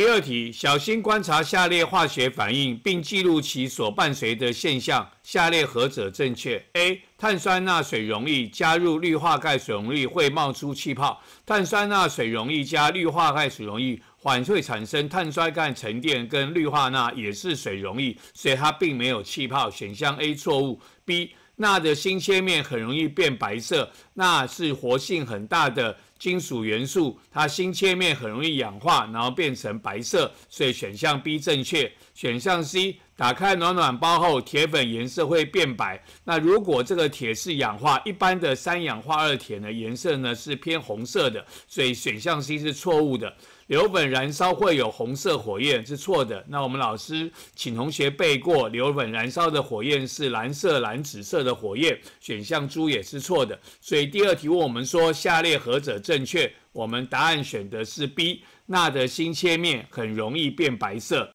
第二题，小心观察下列化学反应，并记录其所伴随的现象。下列何者正确？A. 碳酸钠水溶液加入氯化钙水溶液会冒出气泡。碳酸钠水溶液加氯化钙水溶液，反会产生碳酸钙沉淀跟氯化钠，也是水溶液，所以它并没有气泡。选项 A 错误。B. 钠的新切面很容易变白色，钠是活性很大的金属元素，它新切面很容易氧化，然后变成白色，所以选项 B 正确，选项 C。打开暖暖包后，铁粉颜色会变白。那如果这个铁是氧化，一般的三氧化二铁呢颜色呢是偏红色的，所以选项 C 是错误的。硫粉燃烧会有红色火焰是错的。那我们老师请同学背过，硫粉燃烧的火焰是蓝色蓝紫色的火焰，选项 Z 也是错的。所以第二题问我们说下列何者正确，我们答案选的是 B，钠的锌切面很容易变白色。